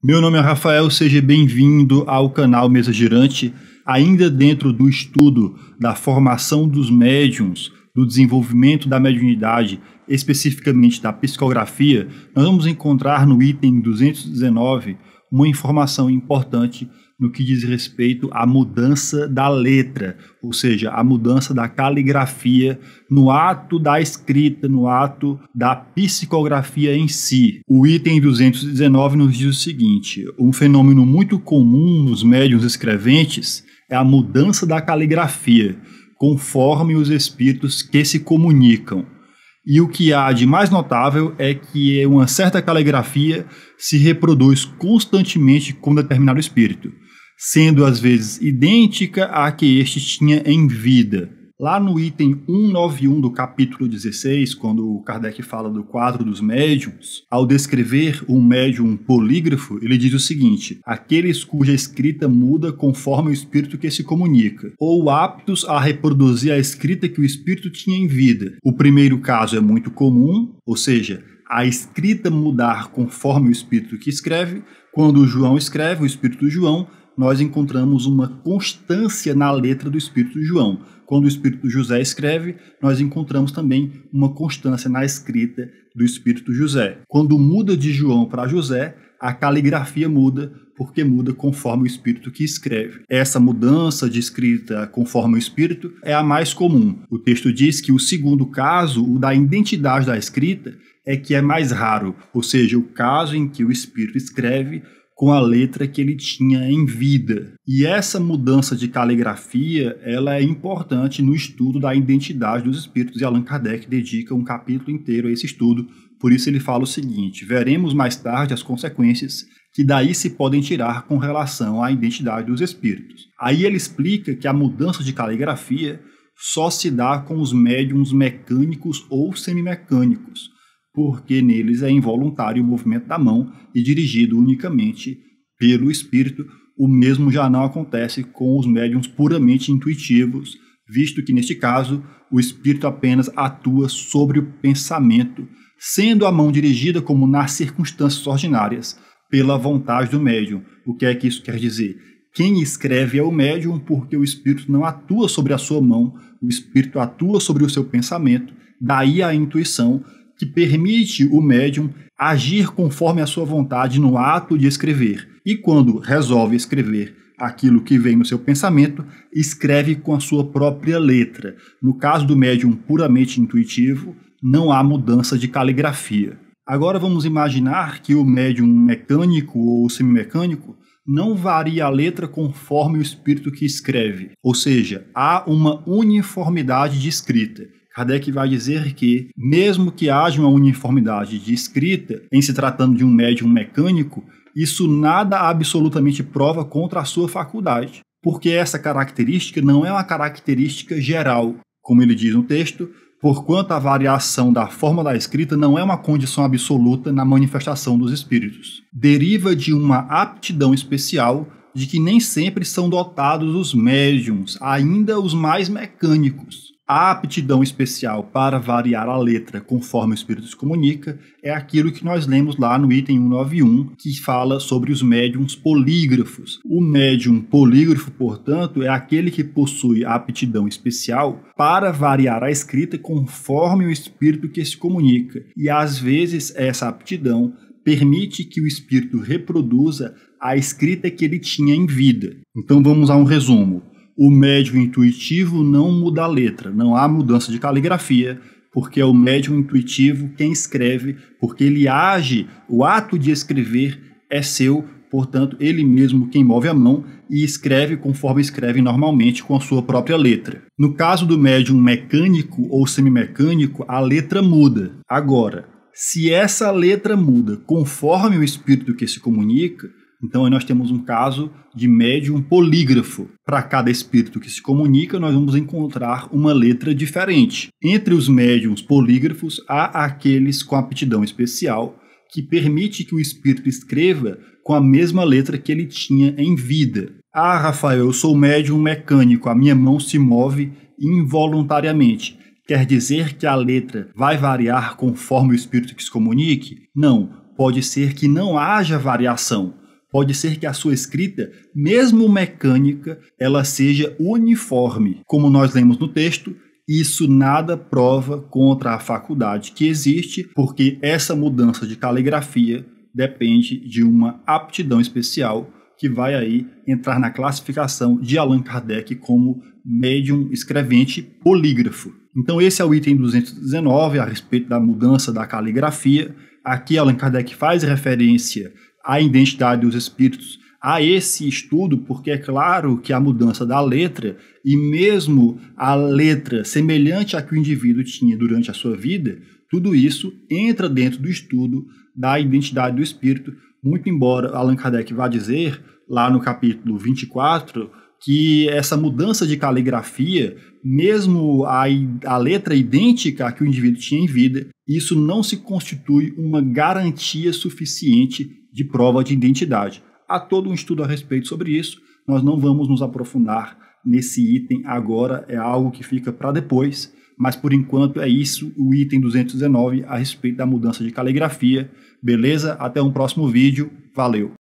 Meu nome é Rafael, seja bem-vindo ao canal Mesa Girante. Ainda dentro do estudo da formação dos médiums, do desenvolvimento da mediunidade, especificamente da psicografia, nós vamos encontrar no item 219 uma informação importante no que diz respeito à mudança da letra, ou seja, a mudança da caligrafia no ato da escrita, no ato da psicografia em si. O item 219 nos diz o seguinte: um fenômeno muito comum nos médiuns escreventes é a mudança da caligrafia, conforme os espíritos que se comunicam. E o que há de mais notável é que uma certa caligrafia se reproduz constantemente com determinado espírito sendo às vezes idêntica à que este tinha em vida. Lá no item 191 do capítulo 16, quando Kardec fala do quadro dos médiums, ao descrever um médium polígrafo, ele diz o seguinte: aqueles cuja escrita muda conforme o espírito que se comunica, ou aptos a reproduzir a escrita que o espírito tinha em vida. O primeiro caso é muito comum, ou seja, a escrita mudar conforme o espírito que escreve. Quando João escreve, o espírito do João nós encontramos uma constância na letra do Espírito de João. Quando o Espírito de José escreve, nós encontramos também uma constância na escrita do Espírito de José. Quando muda de João para José, a caligrafia muda, porque muda conforme o espírito que escreve. Essa mudança de escrita conforme o espírito é a mais comum. O texto diz que o segundo caso, o da identidade da escrita, é que é mais raro, ou seja, o caso em que o espírito escreve com a letra que ele tinha em vida. E essa mudança de caligrafia, ela é importante no estudo da identidade dos espíritos e Allan Kardec dedica um capítulo inteiro a esse estudo. Por isso ele fala o seguinte: veremos mais tarde as consequências que daí se podem tirar com relação à identidade dos espíritos. Aí ele explica que a mudança de caligrafia só se dá com os médiums mecânicos ou semimecânicos porque neles é involuntário o movimento da mão e dirigido unicamente pelo espírito. O mesmo já não acontece com os médiums puramente intuitivos, visto que neste caso o espírito apenas atua sobre o pensamento, sendo a mão dirigida como nas circunstâncias ordinárias pela vontade do médium. O que é que isso quer dizer? Quem escreve é o médium, porque o espírito não atua sobre a sua mão, o espírito atua sobre o seu pensamento, daí a intuição, que permite o médium agir conforme a sua vontade no ato de escrever. E quando resolve escrever aquilo que vem no seu pensamento, escreve com a sua própria letra. No caso do médium puramente intuitivo, não há mudança de caligrafia. Agora vamos imaginar que o médium mecânico ou semimecânico não varia a letra conforme o espírito que escreve, ou seja, há uma uniformidade de escrita. Kardec vai dizer que, mesmo que haja uma uniformidade de escrita em se tratando de um médium mecânico, isso nada absolutamente prova contra a sua faculdade, porque essa característica não é uma característica geral, como ele diz no texto, porquanto a variação da forma da escrita não é uma condição absoluta na manifestação dos espíritos. Deriva de uma aptidão especial de que nem sempre são dotados os médiums, ainda os mais mecânicos. A aptidão especial para variar a letra conforme o Espírito se comunica é aquilo que nós lemos lá no item 191, que fala sobre os médiums polígrafos. O médium polígrafo, portanto, é aquele que possui a aptidão especial para variar a escrita conforme o Espírito que se comunica. E às vezes essa aptidão permite que o Espírito reproduza a escrita que ele tinha em vida. Então vamos a um resumo o médium intuitivo não muda a letra, não há mudança de caligrafia, porque é o médium intuitivo quem escreve, porque ele age, o ato de escrever é seu, portanto, ele mesmo quem move a mão e escreve conforme escreve normalmente com a sua própria letra. No caso do médium mecânico ou semimecânico, a letra muda. Agora, se essa letra muda conforme o espírito que se comunica, então, aí nós temos um caso de médium polígrafo. Para cada espírito que se comunica, nós vamos encontrar uma letra diferente. Entre os médiums polígrafos, há aqueles com aptidão especial que permite que o espírito escreva com a mesma letra que ele tinha em vida. Ah, Rafael, eu sou médium mecânico, a minha mão se move involuntariamente quer dizer que a letra vai variar conforme o espírito que se comunique? Não, pode ser que não haja variação, pode ser que a sua escrita, mesmo mecânica, ela seja uniforme. Como nós lemos no texto, isso nada prova contra a faculdade que existe, porque essa mudança de caligrafia depende de uma aptidão especial que vai aí entrar na classificação de Allan Kardec como médium escrevente polígrafo. Então esse é o item 219 a respeito da mudança da caligrafia. Aqui Allan Kardec faz referência à identidade dos espíritos, a esse estudo, porque é claro que a mudança da letra, e mesmo a letra semelhante à que o indivíduo tinha durante a sua vida, tudo isso entra dentro do estudo da identidade do espírito, muito embora Allan Kardec vá dizer, lá no capítulo 24, que essa mudança de caligrafia, mesmo a, a letra idêntica à que o indivíduo tinha em vida, isso não se constitui uma garantia suficiente de prova de identidade. Há todo um estudo a respeito sobre isso, nós não vamos nos aprofundar nesse item agora, é algo que fica para depois, mas por enquanto é isso, o item 219 a respeito da mudança de caligrafia. Beleza? Até um próximo vídeo, valeu!